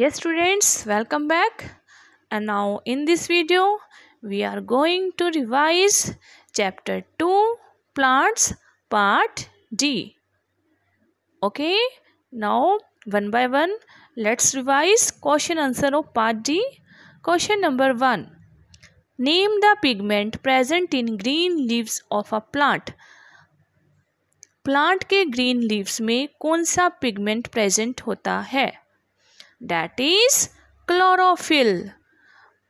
yes students welcome back and now in this video we are going to revise chapter 2 plants part d okay now one by one let's revise question answer of part d question number 1 name the pigment present in green leaves of a plant plant के green leaves में कौन सा pigment present होता है that is chlorophyll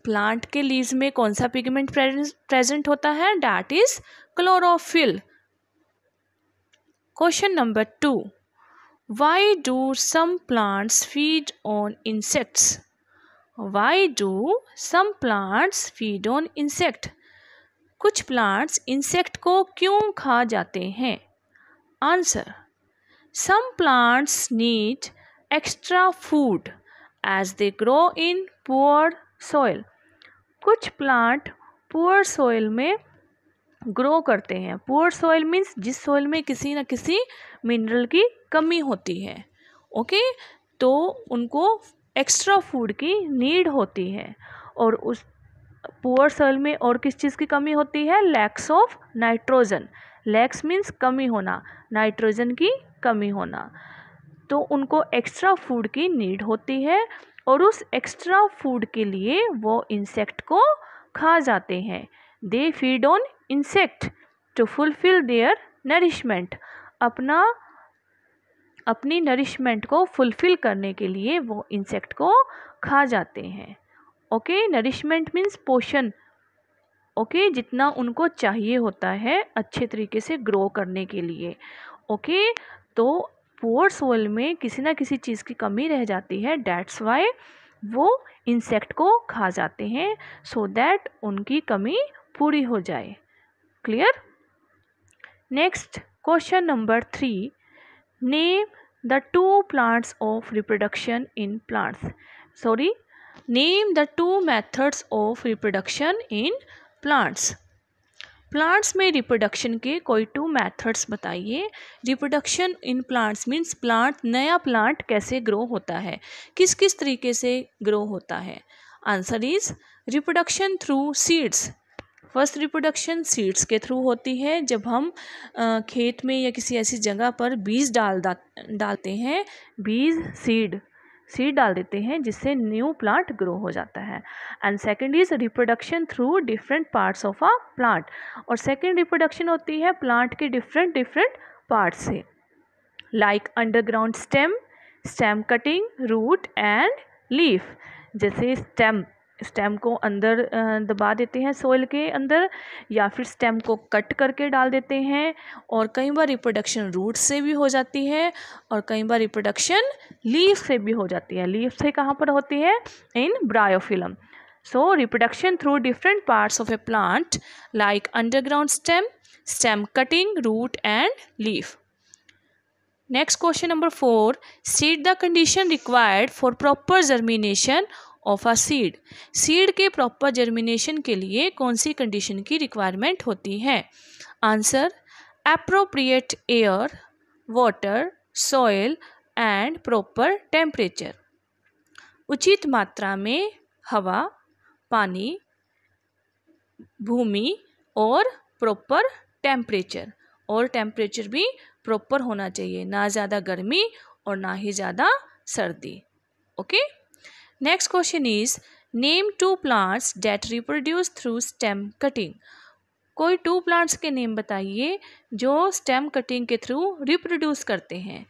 plant के leaves में कौन सा पिगमेंट प्रेजेंट होता है that is chlorophyll question number two why do some plants feed on insects why do some plants feed on insect कुछ प्लांट्स इंसेक्ट को क्यों खा जाते हैं answer some plants need extra food as they grow in poor soil कुछ plant poor soil में ग्रो करते हैं पुअर सॉइल मीन्स जिस सॉइल में किसी न किसी मिनरल की कमी होती है ओके okay? तो उनको एक्स्ट्रा फूड की नीड होती है और उस पुअर सॉइल में और किस चीज़ की कमी होती है lacks of nitrogen lacks means कमी होना नाइट्रोजन की कमी होना तो उनको एक्स्ट्रा फूड की नीड होती है और उस एक्स्ट्रा फूड के लिए वो इंसेक्ट को खा जाते हैं they feed on insect to fulfil their nourishment अपना अपनी नरिशमेंट को फुलफिल करने के लिए वो इंसेक्ट को खा जाते हैं ओके नरिशमेंट मीन्स पोषण ओके जितना उनको चाहिए होता है अच्छे तरीके से ग्रो करने के लिए ओके तो पुअर सोइल में किसी ना किसी चीज़ की कमी रह जाती है डैट्स वाई वो इंसेक्ट को खा जाते हैं सो so दैट उनकी कमी पूरी हो जाए clear next question number three name the two plants of reproduction in plants sorry name the two methods of reproduction in plants plants में रिप्रोडक्शन के कोई टू मेथड्स बताइए reproduction in plants means plant नया plant कैसे grow होता है किस किस तरीके से ग्रो होता है answer is reproduction through seeds first reproduction seeds के थ्रू होती है जब हम खेत में या किसी ऐसी जगह पर बीज डाल डालते हैं बीज सीड सीड डाल देते हैं जिससे न्यू प्लांट ग्रो हो जाता है and second is reproduction through different parts of a plant और सेकेंड रिप्रोडक्शन होती है प्लांट के डिफरेंट डिफरेंट पार्ट से like underground stem stem cutting root and leaf जैसे स्टेम स्टेम को अंदर दबा देते हैं सोयल के अंदर या फिर स्टेम को कट करके डाल देते हैं और कई बार रिप्रोडक्शन रूट से भी हो जाती है और कई बार रिप्रोडक्शन लीफ से भी हो जाती है लीफ से कहाँ पर होती है in bryophyllum so reproduction through different parts of a plant like underground stem stem cutting root and leaf next question number four state the condition required for proper germination of a seed seed के proper germination के लिए कौन सी condition की requirement होती है answer appropriate air water soil and proper temperature उचित मात्रा में हवा पानी भूमि और प्रॉपर टेम्परेचर और टेम्परेचर भी प्रॉपर होना चाहिए ना ज़्यादा गर्मी और ना ही ज़्यादा सर्दी okay okay? Next question is name two plants that reproduce through stem cutting कोई टू प्लांट्स के नेम बताइए जो स्टेम कटिंग के थ्रू रिप्रोड्यूस करते हैं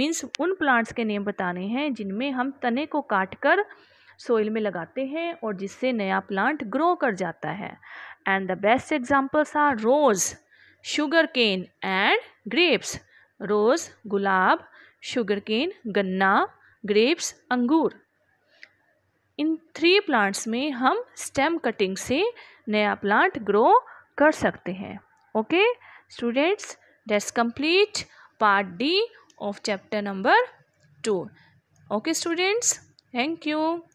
मीन्स उन प्लांट्स के नेम बताने हैं जिनमें हम तने को काट कर सोइल में लगाते हैं और जिससे नया प्लांट ग्रो कर जाता है and the best examples are rose sugarcane and grapes rose गुलाब शुगर केन गन्ना ग्रेप्स अंगूर इन थ्री प्लांट्स में हम स्टेम कटिंग से नया प्लांट ग्रो कर सकते हैं okay students that's complete part D of chapter number two okay students thank you